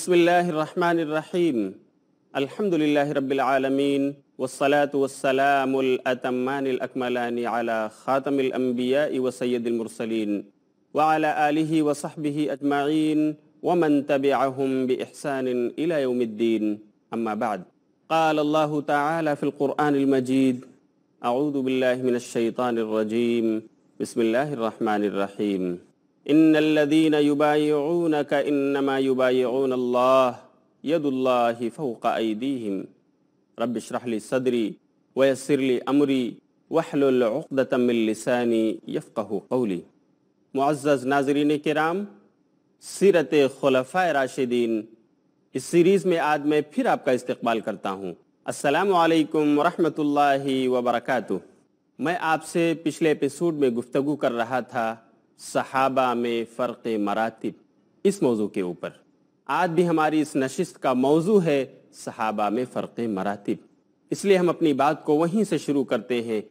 بسم الله الرحمن الرحيم الحمد لله رب العالمين والصلاة والسلام الأتمان الأكملان على خاتم الأنبياء وسيد المرسلين وعلى آله وصحبه أجمعين ومن تبعهم بإحسان إلى يوم الدين أما بعد قال الله تعالى في القرآن المجيد أعوذ بالله من الشيطان الرجيم بسم الله الرحمن الرحيم इन लदीन युबाऊन का इनमा युबाऊन यदुल्लाह फ़ौकाईदीम रबशरहली सदरी वसरली अमरी वहलतमिलसानी यफ़क़ली मुआज़ नाजरीन कराम सीरत खलफा राशिदीन इस सीरीज़ में आज मैं फिर आपका इस्तकबाल करता हूँ असलकम वरहमल वबरक मैं आपसे पिछले एपिसोड में गुफ्तु कर रहा था सहाबा में फ़र्क मरातब इस मौजू के ऊपर आज भी हमारी इस नशस्त का मौजू है सहाबा में फ़र्क मरातब इसलिए हम अपनी बात को वहीं से शुरू करते हैं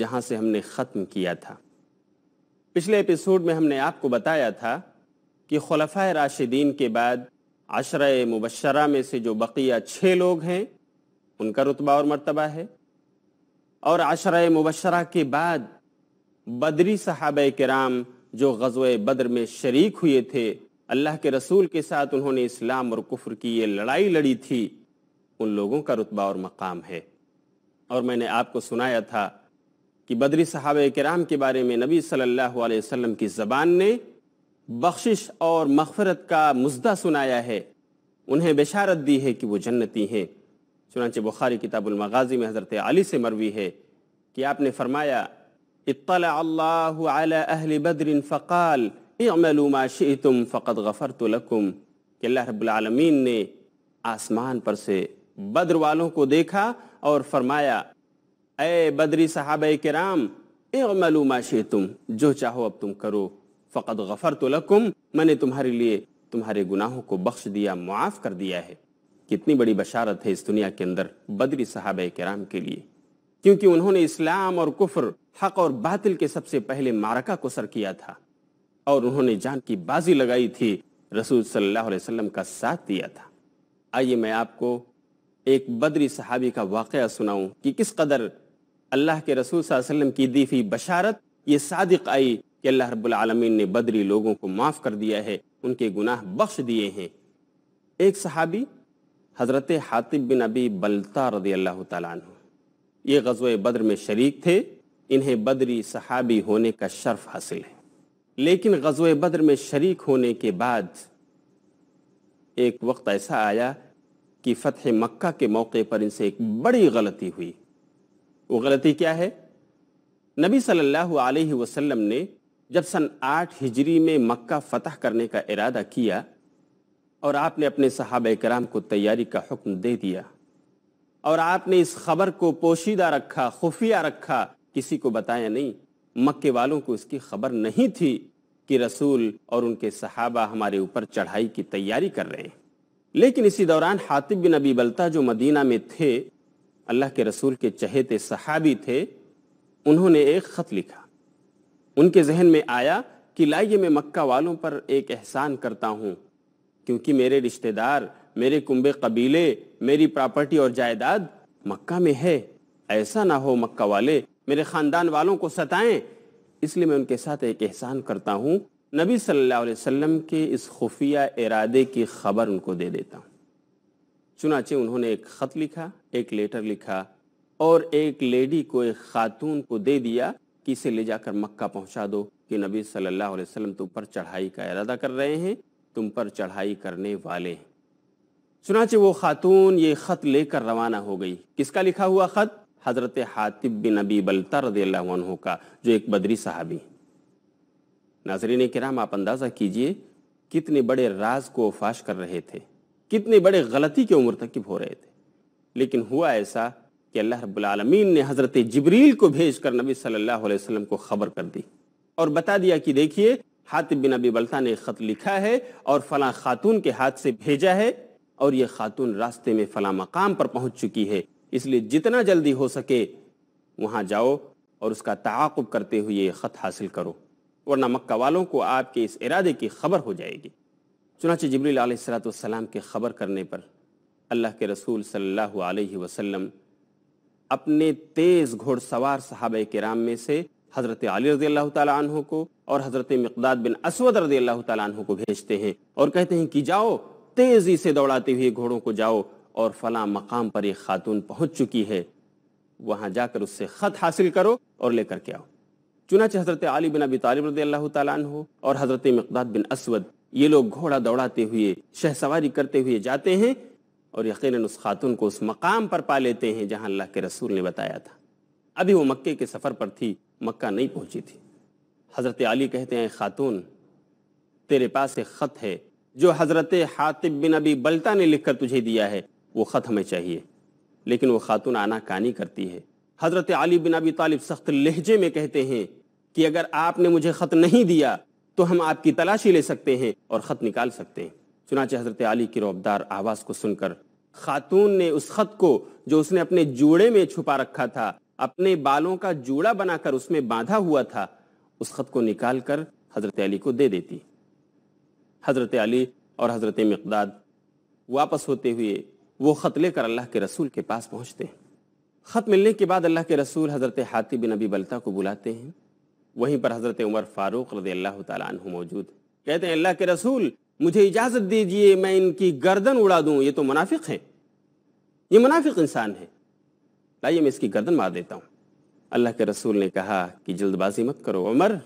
जहाँ से हमने ख़त्म किया था पिछले एपिसोड में हमने आपको बताया था कि खलफा राशिदीन के बाद अशर मुबशरा में से जो बकिया छः लोग हैं उनका रुतबा और मरतबा है और अशर मुबशरा के बाद बदरी साहब कराम जो गजो बद्र में शरीक हुए थे अल्लाह के रसूल के साथ उन्होंने इस्लाम और कुफ्र की ये लड़ाई लड़ी थी उन लोगों का रुतबा और मकाम है और मैंने आपको सुनाया था कि बदरी साहब कराम के बारे में नबी सल्लल्लाहु अलैहि वसल्लम की ज़बान ने बख्शिश और मगफरत का मुद्दा सुनाया है उन्हें बेशारत दी है कि वो जन्नती हैं चुनाच बुखारी किताबुलमगाजी में हज़रत अली से मरवी है कि आपने फरमाया अल्लाह बदरिन फ़काल इमलुमाशीतुम फ़कत गफ़र तो लकुम कि अल्लाह रबालमीन ने आसमान पर से बद्र वालों को देखा और फरमाया ए बदरी साहब कराम इमलुमाशीतुम जो चाहो अब तुम करो फ़कत गफ़र तो लकुम मैंने तुम्हारे लिए तुम्हारे गुनाहों को बख्श दिया मुआफ़ कर दिया है कितनी बड़ी बशारत है इस दुनिया के अंदर बदरी साहब कराम के लिए क्योंकि उन्होंने इस्लाम और कुफर हक और बातिल के सबसे पहले मारका को सर किया था और उन्होंने जान की बाजी लगाई थी रसूल सल्लल्लाहु अलैहि वसल्लम का साथ दिया था आइए मैं आपको एक बदरी सहाबी का वाक़ सुनाऊं कि किस कदर अल्लाह के रसूल वसल्लम की दी हुई बशारत ये सादिक आई कि अल्लाह रबालमीन ने बदरी लोगों को माफ़ कर दिया है उनके गुनाह बख्श दिए हैं एक सहाबी हज़रत हातिब बिन अबी बलता रदी अल्लाह तु ये गजो बद्र में शरीक थे इन्हें बदरी सहाबी होने का शर्फ हासिल है लेकिन गजव बद्र में शरीक होने के बाद एक वक्त ऐसा आया कि फ़तह मक्का के मौके पर इनसे एक बड़ी गलती हुई वो गलती क्या है नबी सल्लल्लाहु अलैहि वसल्लम ने जब सन आठ हिजरी में मक्का फ़तह करने का इरादा किया और आपने अपने सहाब कराम को तैयारी का हुक्म दे दिया और आपने इस खबर को पोशीदा रखा खुफिया रखा किसी को बताया नहीं मक्के वालों को इसकी खबर नहीं थी कि रसूल और उनके सहाबा हमारे ऊपर चढ़ाई की तैयारी कर रहे हैं लेकिन इसी दौरान हातिब बिन अबी बलता जो मदीना में थे अल्लाह के रसूल के चहेते सहाबी थे उन्होंने एक ख़त लिखा उनके जहन में आया कि लाइए मैं मक्का वालों पर एक एहसान करता हूँ क्योंकि मेरे रिश्तेदार मेरे कुंबे कबीले मेरी प्रॉपर्टी और जायदाद मक्का में है ऐसा ना हो मक्का वाले मेरे ख़ानदान वालों को सताएं इसलिए मैं उनके साथ एक एहसान करता हूँ नबी सल्लल्लाहु अलैहि वसल्लम के इस खुफिया इरादे की खबर उनको दे देता हूँ चुनाचे उन्होंने एक ख़त लिखा एक लेटर लिखा और एक लेडी को एक खातून को दे दिया कि इसे ले जाकर मक्का पहुँचा दो कि नबी सल्लल्लाहु अलैहि वसल्लम तुम पर चढ़ाई का इरादा कर रहे हैं तुम पर चढ़ाई करने वाले हैं चुनाचे वो खातून ये ख़त लेकर रवाना हो गई किसका लिखा हुआ ख़त हज़रत हातिब बिन नबी बलता रदी का जो एक बदरी साहबी नाजरीन कराम आप अंदाज़ा कीजिए कितने बड़े राज को फाश कर रहे थे कितने बड़े गलती के उम्र तक हो रहे थे लेकिन हुआ ऐसा कि अल्लाह रबालमीन ने हज़रत जबरील को भेज कर नबी अलैहि वसल्लम को ख़बर कर दी और बता दिया कि देखिए हातिब बिन अबी बलता ने ख़त लिखा है और फला खातून के हाथ से भेजा है और ये खातून रास्ते में फला मकाम पर पहुंच चुकी है इसलिए जितना जल्दी हो सके वहां जाओ और उसका ताकुब करते हुए ये ख़त हासिल करो वरना मक्का वालों को आपके इस इरादे की खबर हो जाएगी चुनाच जबरी सलाम के ख़बर करने पर अल्लाह के रसूल सल्लल्लाहु अलैहि वसल्लम अपने तेज़ घोड़सवार सहाब कराम में से हज़रत अली रजी अल्लाह तहों को और हज़रत मकदाद बिन असवद रजी अल्लाह तहों को भेजते हैं और कहते हैं कि जाओ तेजी से दौड़ाते हुए घोड़ों को जाओ और फला मकाम पर एक खातून पहुंच चुकी है वहां जाकर उससे खत हासिल करो और लेकर के आओ चुनाच हजरत अली बिन अबी तालिब रजी अल्लाह और हजरत मकदाद बिन असवद ये लोग घोड़ा दौड़ाते हुए शह सवारी करते हुए जाते हैं और यकीन उस खातून को उस मकाम पर पा लेते हैं जहाँ अल्लाह के रसूल ने बताया था अभी वो मक्के के सफ़र पर थी मक्का नहीं पहुंची थी हज़रत अली कहते हैं खातून तेरे पास एक ख़त है जो हज़रत हातिब बिन अबी बल्टा ने लिखकर तुझे दिया है वो ख़त हमें चाहिए लेकिन वो खातून आनाकानी करती है हज़रत अली बिन अबी तालिब सख्त लहजे में कहते हैं कि अगर आपने मुझे ख़त नहीं दिया तो हम आपकी तलाशी ले सकते हैं और ख़त निकाल सकते हैं चुनाचे हज़रत अली की रौबदार आवाज़ को सुनकर खातून ने उस ख़त को जो उसने अपने जूड़े में छुपा रखा था अपने बालों का जूड़ा बनाकर उसमें बांधा हुआ था उस ख़त को निकाल कर हज़रत अली को दे देती हज़रत अली और हज़रत मकदाद वापस होते हुए वो ख़त लेकर अल्लाह के रसूल के पास पहुँचते हैं ख़त मिलने के बाद अल्लाह के रसूल हज़रत हाथी बिन अबी बलता को बुलाते हैं वहीं पर हज़रत उमर फ़ारूक रदी अल्लाह तु मौजूद कहते हैं अल्लाह के रसूल मुझे इजाज़त दीजिए मैं इनकी गर्दन उड़ा दूँ ये तो मुनाफिक हैं ये मुनाफिक इंसान है लाइए मैं इसकी गर्दन मार देता हूँ अल्लाह के रसूल ने कहा कि जल्दबाजी मत करो उमर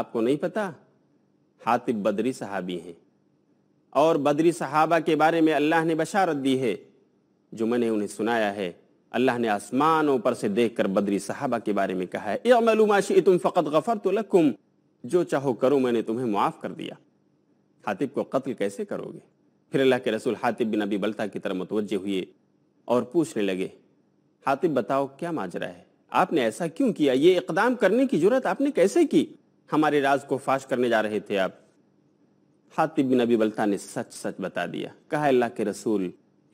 आपको नहीं पता हातिब बदरी सहाबी हैं और बदरी सहाबा के बारे में अल्लाह ने बशारत दी है जो मैंने उन्हें सुनाया है अल्लाह ने आसमानों पर से देखकर बदरी साहबा के बारे में कहा है अमलुमाशी तुम फ़कत गफ़र तो लकुम जो चाहो करो मैंने तुम्हें मुआफ़ कर दिया हातिब को कत्ल कैसे करोगे फिर अल्लाह के रसूल हातिब बिन अबी बलता की तरह मतवज हुए और पूछने लगे हातिब बताओ क्या माजरा है आपने ऐसा क्यों किया ये इकदाम करने की जरूरत आपने कैसे की हमारे राज को फाश करने जा रहे थे आप हाथी बिन अबी बल्ता ने सच सच बता दिया कहा अल्लाह के रसूल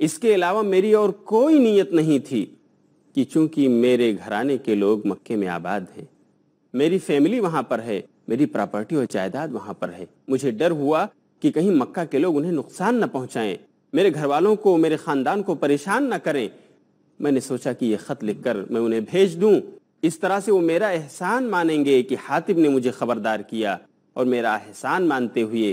इसके अलावा मेरी और कोई नीयत नहीं थी कि चूंकि मेरे घराने के लोग मक्के में आबाद हैं मेरी फैमिली वहां पर है मेरी प्रॉपर्टी और जायदाद वहां पर है मुझे डर हुआ कि कहीं मक्का के लोग उन्हें नुकसान न पहुंचाएं मेरे घर वालों को मेरे ख़ानदान को परेशान न करें मैंने सोचा कि यह ख़त लिखकर मैं उन्हें भेज दूं इस तरह से वो मेरा एहसान मानेंगे कि हातिब ने मुझे खबरदार किया और मेरा एहसान मानते हुए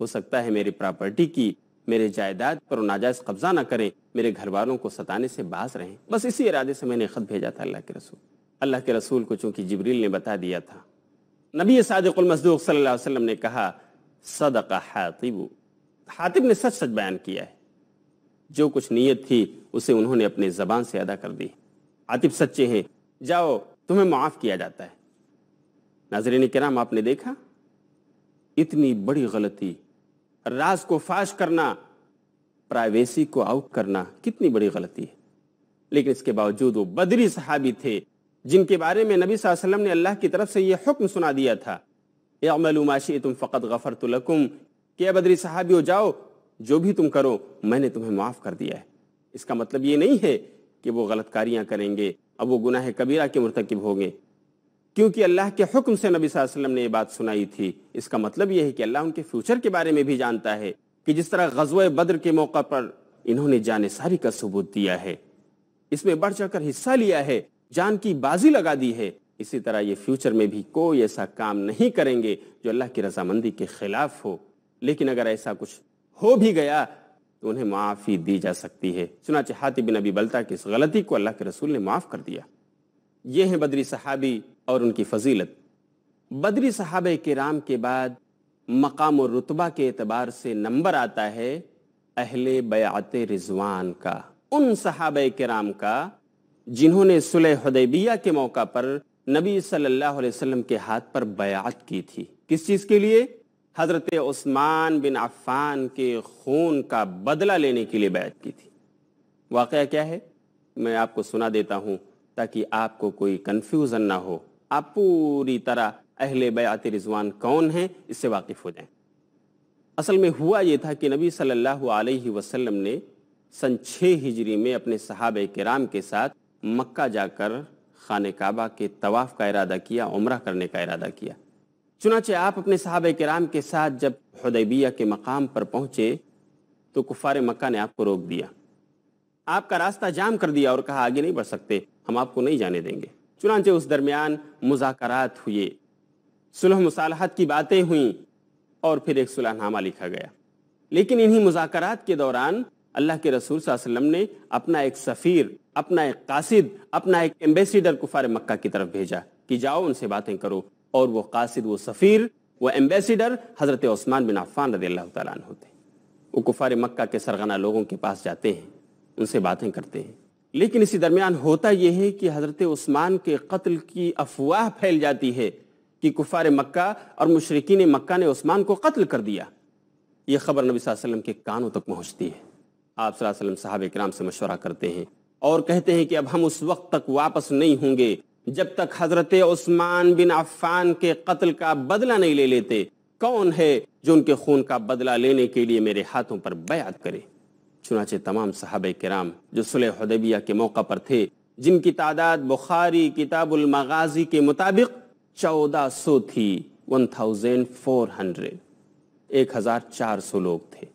हो सकता है मेरी प्रॉपर्टी की मेरे जायदाद पर नाजायज कब्जा ना करें मेरे घर वालों को सताने से बास रहें बस इसी इरादे से मैंने खत भेजा था अल्लाह के रसूल अल्लाह के रसूल को चूंकि जबरील ने बता दिया था नबी सदक़ुलमसदूक सल्ला वसम ने कहा सदका हातिब हातिब ने सच सच बयान किया है जो कुछ नीयत थी उसे उन्होंने अपने ज़बान से अदा कर दी हातिब सच्चे हैं जाओ तुम्हें माफ़ किया जाता है नाजरीन कराम आपने देखा इतनी बड़ी गलती राज को फाश करना प्राइवेसी को आउट करना कितनी बड़ी गलती है लेकिन इसके बावजूद वो बदरी सहाबी थे जिनके बारे में नबी वसल्लम ने अल्लाह की तरफ से ये हुक्म सुना दिया था यामलुमाशी तुम फ़कत गफ़र तुलकुम क्या बदरी साहबी हो जाओ जो भी तुम करो मैंने तुम्हें माफ़ कर दिया है इसका मतलब ये नहीं है कि वो गलत कारियाँ करेंगे अब वो गुनाह कबीरा के मरतकब होंगे क्योंकि अल्लाह के हुक्म से नबी वसल्लम ने ये बात सुनाई थी इसका मतलब यह है कि अल्लाह उनके फ्यूचर के बारे में भी जानता है कि जिस तरह गजव बद्र के मौका पर इन्होंने जान सारी का सबूत दिया है इसमें बढ़ चढ़कर हिस्सा लिया है जान की बाजी लगा दी है इसी तरह ये फ्यूचर में भी कोई ऐसा काम नहीं करेंगे जो अल्लाह की रजामंदी के खिलाफ हो लेकिन अगर ऐसा कुछ हो भी गया तो उन्हें माफ़ी दी जा सकती है चुनाच हाथी बिन अबी बलता की इस गलती को अल्लाह के रसूल ने माफ़ कर दिया ये हैं बदरी सहाबी और उनकी फजीलत बदरी सहाब राम के बाद मकाम और रुतबा के अतबार से नंबर आता है अहले बयात रिजवान का उन सहाब कराम का जिन्होंने हदबिया के मौका पर नबी सल्लल्लाहु अलैहि वसल्लम के हाथ पर बयात की थी किस चीज़ के लिए हज़रत उस्मान बिन अफ़ान के खून का बदला लेने के लिए बैत की थी वाक़ क्या है मैं आपको सुना देता हूँ ताकि आपको कोई कन्फ्यूज़न ना हो आप पूरी तरह अहल बयात रिजवान कौन हैं इससे वाकिफ़ हो जाएं असल में हुआ ये था कि नबी सल्लल्लाहु अलैहि वसल्लम ने सन छः हिजरी में अपने सहाब कराम के साथ मक्का जाकर खान काबा के तवाफ़ का इरादा किया उम्र करने का इरादा किया चुनाचे आप अपने साहब कराम के साथ जब हदबिया के मकाम पर पहुंचे तो कुफार मक्का ने आपको रोक दिया आपका रास्ता जाम कर दिया और कहा आगे नहीं बढ़ सकते हम आपको नहीं जाने देंगे चुनाचे उस दरमियान मुजात हुए सुलह मुसालहत की बातें हुई और फिर एक सुलहनामा लिखा गया लेकिन इन्हीं मुजाकरात के दौरान अल्लाह के रसूल वसल्लम ने अपना एक सफ़ीर अपना एक कासिद अपना एक एम्बेसडर कुफार मक्का की तरफ भेजा कि जाओ उनसे बातें करो और वो कासिद वो सफ़ीर वो एम्बेसडर हज़रत ओस्मान बिन अफ़ान रदी अल्लाह तु थे वो कुफार मक्का के सरगना लोगों के पास जाते हैं उनसे बातें करते हैं लेकिन इसी दरमियान होता यह है कि हज़रत उस्मान के कत्ल की अफवाह फैल जाती है कि कुफार मक्का और मशरकिन मक्का ने उस्मान को कत्ल कर दिया ये खबर नबी वसल्लम के कानों तक पहुँचती है आप सल्लल्लाहु अलैहि वसल्लम साहब कराम से मशवरा करते हैं और कहते हैं कि अब हम उस वक्त तक वापस नहीं होंगे जब तक हजरत उस्मान बिन अफान के कत्ल का बदला नहीं ले लेते कौन है जो उनके खून का बदला लेने के लिए मेरे हाथों पर बयात करे चुनाचे तमाम साहब कराम जो सुलह के मौका पर थे जिनकी तादाद बुखारी किताबुल मगाजी के मुताबिक चौदह सौ थी वन थाउजेंड फोर हंड्रेड एक हजार चार सौ लोग थे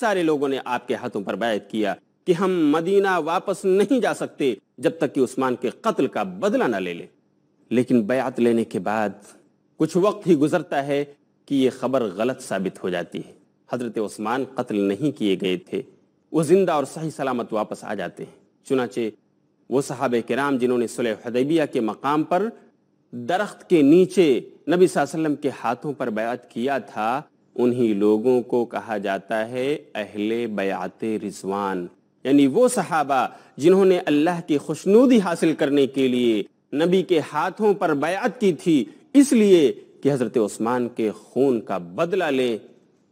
सारे लोगों ने आपके हाथों पर बैत किया कि हम मदीना वापस नहीं जा सकते जब तक कि उस्मान के कत्ल का बदला ना ले लें लेकिन बयात लेने के बाद कुछ वक्त ही गुजरता है कि यह खबर गलत साबित हो जाती है हजरत उस्मान कत्ल नहीं किए गए थे वो ज़िंदा और सही सलामत वापस आ जाते हैं चुनाचे वो साहब कराम जिन्होंने सुलहदैबिया के मकाम पर दरख्त के नीचे नबी वसल्लम के हाथों पर बयात किया था उन्हीं लोगों को कहा जाता है अहले बयात रिजवान यानी वो सहाबा जिन्होंने अल्लाह की खुशनूदी हासिल करने के लिए नबी के हाथों पर बयात की थी इसलिए कि हज़रत उस्मान के खून का बदला लें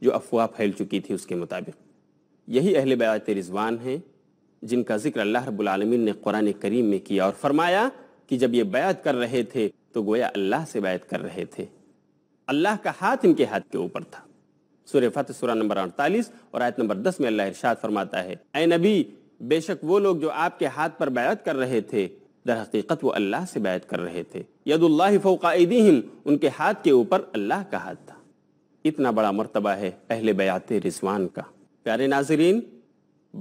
जो अफवाह फैल चुकी थी उसके मुताबिक यही अहल बयात रिजवान हैं जिनका जिक्र अल्लाह रबालमीन ने कुरान करीम में किया और फरमाया कि जब ये बयात कर रहे थे तो गोया अल्लाह से बैत कर रहे थे अल्लाह का हाथ इनके हाथ के ऊपर था सूर्य फतह सूरा नंबर अड़तालीस और आयत नंबर दस में अल्लाह इरशाद फरमाता है ए नबी बेशक वो लोग जो आपके हाथ पर बैत कर रहे थे दर हकीकत वो अल्लाह से बैत कर रहे थे यदुल्ला उनके हाथ के ऊपर अल्लाह का हाथ था इतना बड़ा मरतबा है पहले बयात रिजवान का प्यारे नाजरीन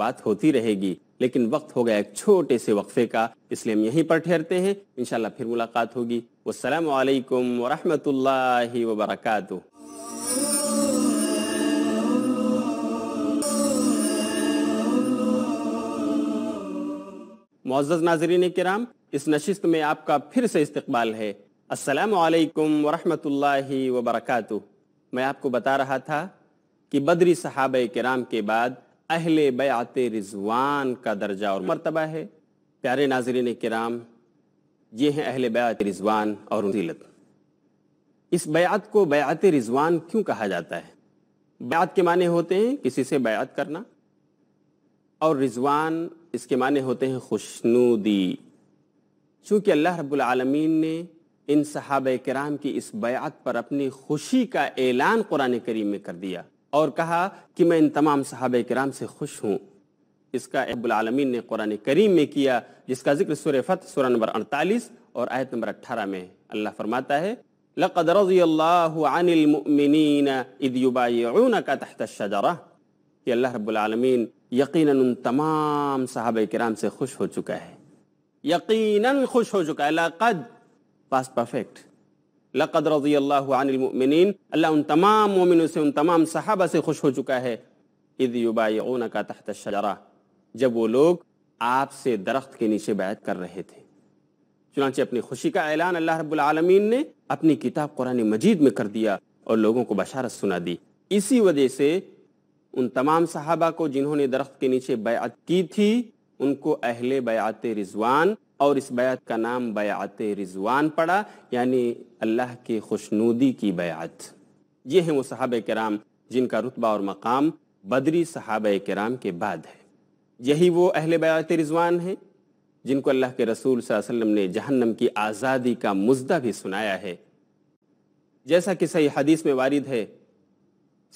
बात होती रहेगी लेकिन वक्त हो गया एक छोटे से वक्फे का इसलिए हम यहीं पर ठहरते हैं इन फिर मुलाकात होगी वालेकुम वरहमल वर्का मोजद नाजरीन कराम इस नशिस्त में आपका फिर से इस्तबाल है असलकम वरम् वरक मैं आपको बता रहा था कि बदरी साहब कराम के बाद अहल बयात रिजवान का दर्जा और मरतबा है प्यारे नाजरीन कराम ये हैं अहल बयात रिजवान और फजीलत इस बयात को बयात रिजवान क्यों कहा जाता है बयात के माने होते हैं किसी से बयात करना और रिजवान इसके माने होते हैं खुशनुदी चूंकि अल्लाह रब्बुल आलमीन ने इन सहाब कराम की इस बयात पर अपनी खुशी का ऐलान कुरान करीम में कर दिया और कहा कि मैं इन तमाम सहाब कराम से खुश हूँ इसका रबालमीन ने कुरान करीम में किया जिसका जिक्र सुर फत सुर नंबर अड़तालीस और आयत नंबर अट्ठारह में अल्लाह फरमाता है लक़द रज़ियल्लाहु कि अल्लाह रब्बुल आलमीन यकीनन उन तमाम साहब कराम से खुश हो चुका है यकीनन खुश हो चुका है लक़द पास परफेक्ट लक़द रजी अल्लाह अल्लामिन अल्लाह उन तमाम मोमिनों से उन तमाम साहबा से खुश हो चुका है इद युबाऊन का तहत शजरा जब वो लोग आपसे दरख्त के नीचे बैत कर रहे थे चुनाचे अपनी खुशी का ऐलान अल्लाह रबालमीन ने अपनी किताब कुरान मजीद में कर दिया और लोगों को बशारत सुना दी इसी वजह से उन तमाम सहाबा को जिन्होंने दरख्त के नीचे बयात की थी उनको अहले बयात रिजवान और इस बयात का नाम बयात रिजवान पड़ा यानी अल्लाह की खुशनूदी की बयात ये हैं वो सहाब कराम जिनका रुतबा और मकाम बदरी सहाब कराम के बाद है यही वो अहल बयात रिजवान हैं जिनको अल्लाह के रसूल वसल्लम ने जहन्नम की आज़ादी का मुजदा भी सुनाया है जैसा कि सही हदीस में वारिद है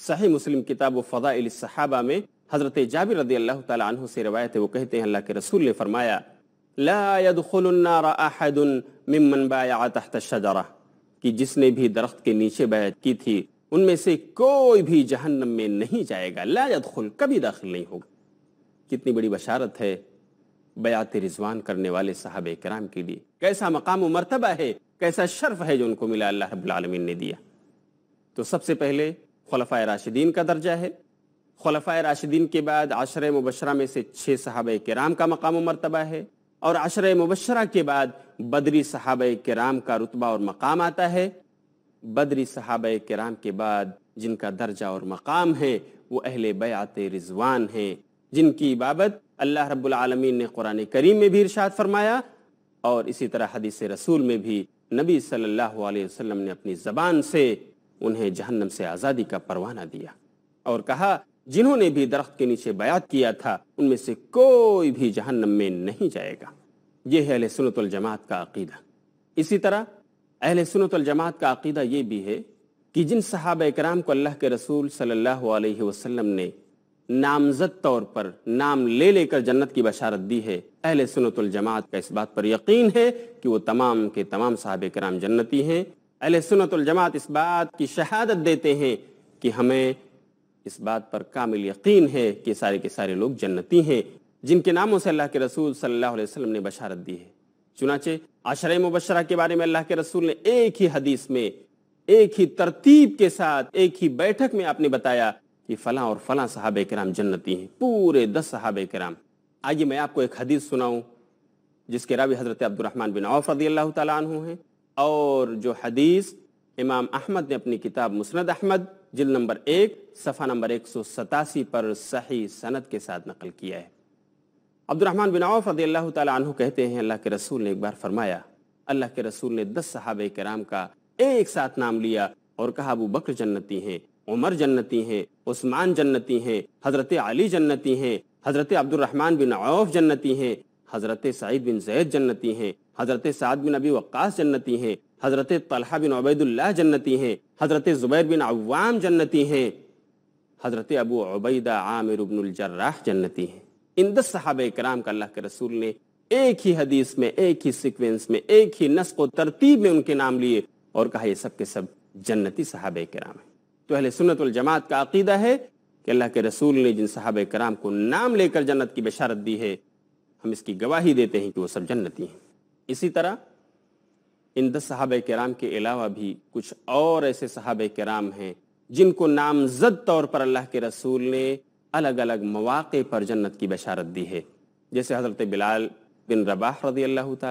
सही मुस्लिम किताब फ़ाइल सहाबा में हज़रत जाबिर रदी अल्लाह तु से रवायत वो कहते हैं अल्लाह के रसूल ने फरमाया लाजरा कि जिसने भी दरख्त के नीचे बैत की थी उनमें से कोई भी जहन्नम में नहीं जाएगा खुल कभी दाखिल नहीं होगा कितनी बड़ी बशारत है बयात रिजवान करने वाले साहब कराम के लिए कैसा मकाम मरतबा है कैसा शर्फ है जो उनको मिला अल्लाह रबालमीन ने दिया तो सबसे पहले खलफ़ा राशिदीन का दर्जा है खलफा राशिदीन के बाद आशर मुबशरा में से छः सहाब कराम का मकाम मरतबा है और आशर मुबशरा के बाद बदरी के कराम का रुतबा और मकाम आता है बदरी साहब कराम के बाद जिनका दर्जा और मकाम है वो अहल बयात रिजवान हैं जिनकी बाबत अल्लाह रब्बुल ने कुरान करीम में भी इरशाद फरमाया और इसी तरह हदीस रसूल में भी नबी सल्लल्लाहु अलैहि वसल्लम ने अपनी ज़बान से उन्हें जहन्नम से आज़ादी का परवाना दिया और कहा जिन्होंने भी दरख्त के नीचे बयात किया था उनमें से कोई भी जहन्नम में नहीं जाएगा यह है अहल सुनतल जमात का अकीदा इसी तरह अहल सुनतल जमात का अकीदा ये भी है कि जिन सहाब कराम को अल्लाह के रसूल सल्लल्लाहु अलैहि वसल्लम ने नामजद तौर पर नाम ले लेकर जन्नत की बशारत दी है अहल सुनतल जमात का इस बात पर यकीन है कि वो तमाम के तमाम साहब कराम जन्नती हैं अल सुनतुलजमात इस बात की शहादत देते हैं कि हमें इस बात पर कामिल यकीन है कि सारे के सारे लोग जन्नती हैं जिनके नामों से अल्लाह के रसूल सल्लल्लाहु अलैहि वसल्लम ने बशारत दी है चुनाचे आशर मुबशरा के बारे में अल्लाह के रसूल ने एक ही हदीस में एक ही तरतीब के साथ एक ही बैठक में आपने बताया कि फला और फलां साहब कराम जन्नती हैं पूरे दस साहब कराम आइए मैं आपको एक हदीस सुनाऊँ जिसके रावी हज़रत अब्दुलरहमान बिन औफ रदी अल्लाह तु हैं और जो हदीस इमाम अहमद ने अपनी किताब मुसनद अहमद जिल नंबर एक सफ़ा नंबर एक सौ सतासी पर सही सनत के साथ नकल किया है अब्दुलरहमान बिन आफ अल्लाह तु कहते हैं अल्लाह के रसूल ने एक बार फरमाया अल्लाह के रसूल ने दस सहाब कराम का एक साथ नाम लिया और कहा अबू बकर जन्नती हैं उमर जन्नती हैं उस्मान जन्नती हैं हज़रत अली जन्नती हैं हज़रत अब्दुलरहमान बिन औफ जन्नती हैं हज़रत सईद बिन जैद जन्नती हैं हज़रत साद बिन अबी वक्स जन्नती हैं हज़रत तलहा बिन उबैदुल्ला जन्नती हैं हज़रत ज़ुबैर बिन अवाम जन्नती हैं हज़रत अबू अबैद आमिर उबनजर्राह जन्नती हैं इन दस साहब कराम का अल्लाह के रसूल ने एक ही हदीस में एक ही सिक्वेंस में एक ही नस्क व तरतीब में उनके नाम लिए और कहा ये सब के सब जन्नती साहब कराम है तो अहल सुनत जमात का अकीदा है कि अल्लाह के रसूल ने जिन साहब कराम को नाम लेकर जन्नत की बशारत दी है हम इसकी गवाही देते हैं कि वो सब जन्नती हैं इसी तरह इन दस सहाब कराम के अलावा भी कुछ और ऐसे सहाब कराम हैं जिनको नामजद तौर पर अल्लाह के रसूल ने अलग अलग मौाक़े पर जन्नत की बशारत दी है जैसे हज़रत बिलाल बिन रबाह रजी अल्लाह तु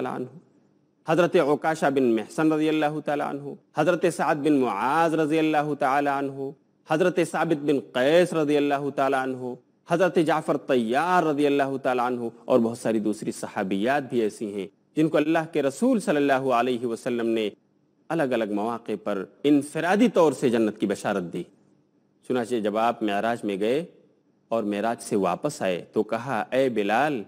हज़रत ओकाशा बिन महसन रजी अल्लाह तु हज़रत साद बिन मुआज़ रजी अल्लाह तु हज़रत साबित बिन कैस रजी अल्लाह तु हज़रत जाफ़र तैयार रजी अल्लाह तु और बहुत सारी दूसरी सहाबियात भी ऐसी हैं जिनको अल्लाह के रसूल सल्लल्लाहु अलैहि वसल्लम ने अलग अलग मौाक़े पर इनफरादी तौर से जन्नत की बशारत दी चुनाचे जब आप मेराज में गए और मेराज से वापस आए तो कहा ए बिलाल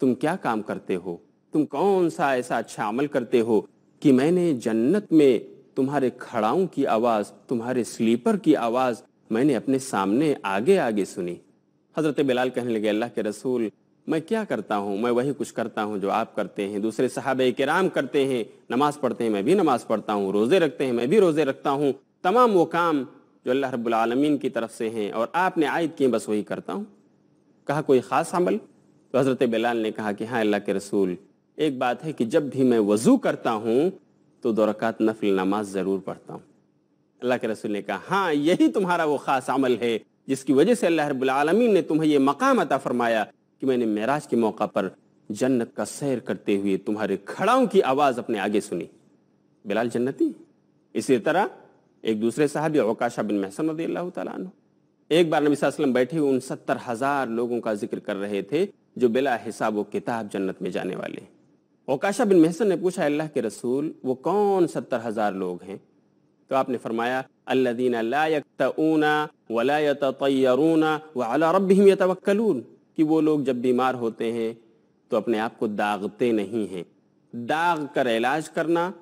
तुम क्या काम करते हो तुम कौन सा ऐसा अच्छा अमल करते हो कि मैंने जन्नत में तुम्हारे खड़ाओं की आवाज़ तुम्हारे स्लीपर की आवाज़ मैंने अपने सामने आगे आगे सुनी हज़रत बिलाल कहने लगे अल्लाह के रसूल मैं क्या करता हूँ मैं वही कुछ करता हूँ जो आप करते हैं दूसरे साहब कराम करते हैं नमाज पढ़ते हैं मैं भी नमाज पढ़ता हूँ रोज़े रखते हैं मैं भी रोज़े रखता हूँ तमाम वो काम जो अल्लाह रबालमीन की तरफ से हैं और आपने आयद किए बस वही करता हूँ कहा कोई ख़ास अमल तो हज़रत बिलाल ने कहा कि हाँ अल्लाह के रसूल एक बात है कि जब भी मैं वज़ू करता हूँ तो दौरक़ात नफल नमाज ज़रूर पढ़ता हूँ अल्लाह के रसूल ने कहा हाँ यही तुम्हारा वो ख़ास अमल है जिसकी वजह से अल्लाह रबालमीन ने तुम्हें ये मकाम अता फ़रमाया कि मैंने महराज के मौका पर जन्नत का सैर करते हुए तुम्हारे खड़ाओं की आवाज़ अपने आगे सुनी बिलाल जन्नती इसी तरह एक दूसरे साहबी अवकाशा बिन महसन तु एक बार नबी वसल्लम बैठे हुए उन सत्तर हज़ार लोगों का जिक्र कर रहे थे जो बिला हिसाब व किताब जन्नत में जाने वाले अवकाशा बिन महसन ने पूछा अल्लाह के रसूल वो कौन सत्तर हज़ार लोग हैं तो आपने फरमाया कि वो लोग जब बीमार होते हैं तो अपने आप को दागते नहीं हैं दाग कर इलाज करना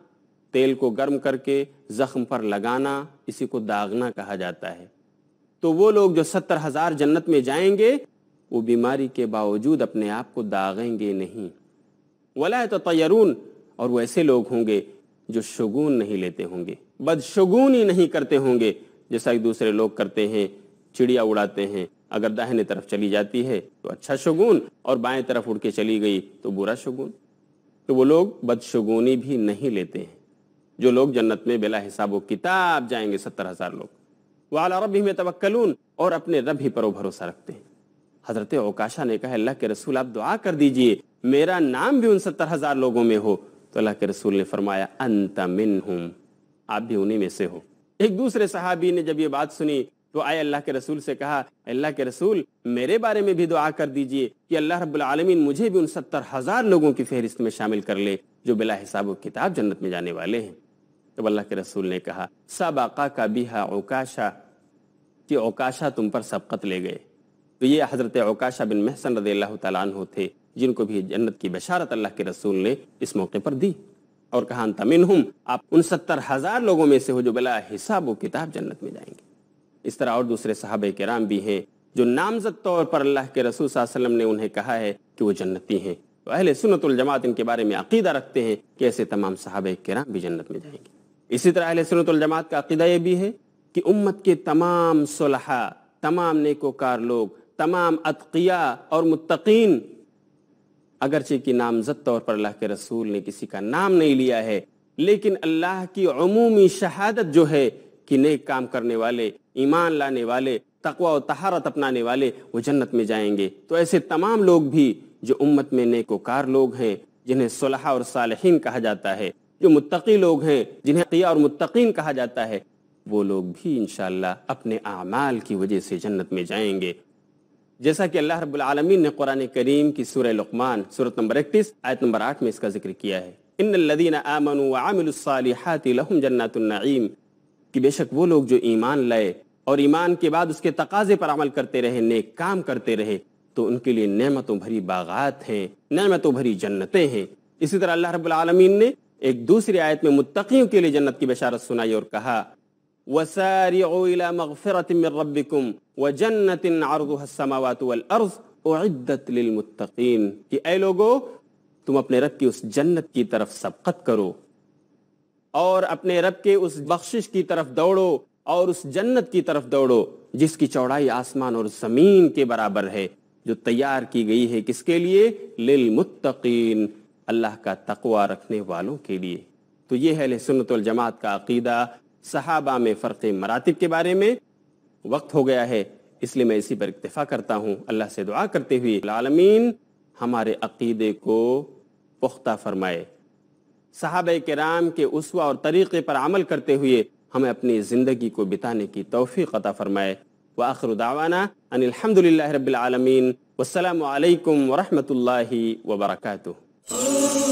तेल को गर्म करके ज़ख्म पर लगाना इसी को दागना कहा जाता है तो वो लोग जो सत्तर हज़ार जन्नत में जाएंगे वो बीमारी के बावजूद अपने आप को दागेंगे नहीं वला तो तयरून और वो ऐसे लोग होंगे जो शगुन नहीं लेते होंगे बदशगुन ही नहीं करते होंगे जैसा कि दूसरे लोग करते हैं चिड़िया उड़ाते हैं अगर दाहिने तरफ चली जाती है तो अच्छा शगुन और बाएं तरफ उड़ के चली गई तो बुरा शगुन तो वो लोग बदशगुनी भी नहीं लेते हैं जो लोग जन्नत में बेला हिसाब किताब जाएंगे सत्तर हज़ार लोग वाला रब ही में तवक्लून और अपने रब ही पर भरोसा रखते हैं हजरत अवकाशा ने कहा अल्लाह के रसूल आप दुआ कर दीजिए मेरा नाम भी उन सत्तर हज़ार लोगों में हो तो अल्लाह के रसूल ने फरमाया अंत मिन आप भी उन्हीं में से हो एक दूसरे सहाबी ने जब ये बात सुनी तो आए अल्लाह के रसूल से कहा अल्लाह के रसूल मेरे बारे में भी दुआ कर दीजिए कि अल्लाह रबालमीन मुझे भी उन सत्तर हज़ार लोगों की फहरिस्त में शामिल कर ले जो बिला हिसाब किताब जन्नत में जाने वाले हैं तब अल्लाह के रसूल ने कहा सबका का बिहा ओकाशा कि ओकाशा तुम पर सबकत ले गए तो ये हज़रत ओकाशा बिन महसन रदी अल्लाह थे जिनको भी जन्नत की बशारत अल्लाह के रसूल ने इस मौके पर दी और कहा तमिन आप उन सत्तर हज़ार लोगों में से हो जो बिला हिसाब किताब जन्नत में जाएंगे इस तरह और दूसरे साहब कराम भी हैं जो नामजद तौर पर अल्लाह के रसूल वसल्लम ने उन्हें कहा है कि वो जन्नती हैं तो अहल सुनतुलजमात इनके बारे में अकीदा रखते हैं कि ऐसे तमाम साहब कराम भी जन्नत में जाएंगे इसी तरह अहल सुनतुलजमात का अकीदा ये भी है कि उम्मत के तमाम सुलह तमाम नेकोकार लोग तमाम अतकिया और मुतकीन अगरचे की नामजद तौर पर अल्लाह के रसूल ने किसी का नाम नहीं लिया है लेकिन अल्लाह की अमूमी शहादत जो है कि नेक काम करने वाले ईमान लाने वाले तकवा और तहारत अपनाने वाले वो जन्नत में जाएंगे तो ऐसे तमाम लोग भी जो उम्मत में नेकोकार लोग हैं जिन्हें सुलह और सालहीन कहा जाता है जो मुत्तकी लोग हैं जिन्हें किया और मुत्तकीन कहा जाता है वो लोग भी इन अपने अमाल की वजह से जन्नत में जाएंगे जैसा कि अल्लाह रबालमीन ने कुरान करीम की सूर लकमान सूरत नंबर इकतीस आयत नंबर आठ में इसका जिक्र किया है इन लदीन आमन आमिल जन्नतम कि बेशक वो लोग जो ईमान लाए और ईमान के बाद उसके तकाजे पर अमल करते रहे नेक काम करते रहे तो उनके लिए नमतों भरी बागात हैं नमतों भरी जन्नतें हैं इसी तरह अल्लाह रब्बुल आलमीन ने एक दूसरी आयत में मुत्तकियों के लिए जन्नत की बशारत सुनाई और कहा वसारिबिकुम व जन्नत कि ए लोगो तुम अपने रब की उस जन्नत की तरफ सबकत करो और अपने रब के उस बख्शिश की तरफ दौड़ो और उस जन्नत की तरफ दौड़ो जिसकी चौड़ाई आसमान और जमीन के बराबर है जो तैयार की गई है किसके लिए लिल मुत्तकीन अल्लाह का तकवा रखने वालों के लिए तो ये है सुनतुल जमात का अकीदा सहाबा में फ़र्क मरातब के बारे में वक्त हो गया है इसलिए मैं इसी पर इतफ़ा करता हूँ अल्लाह से दुआ करते हुए लालमीन हमारे अकीदे को पुख्ता फरमाए साहब कराम के उसवा और तरीक़े पर अमल करते हुए हमें अपनी ज़िंदगी को बिताने की तोफ़ी अता फ़रमाए व आखर दावाना अनिलहमदिल्ला रबालमीन वालकम वरहमल वर्का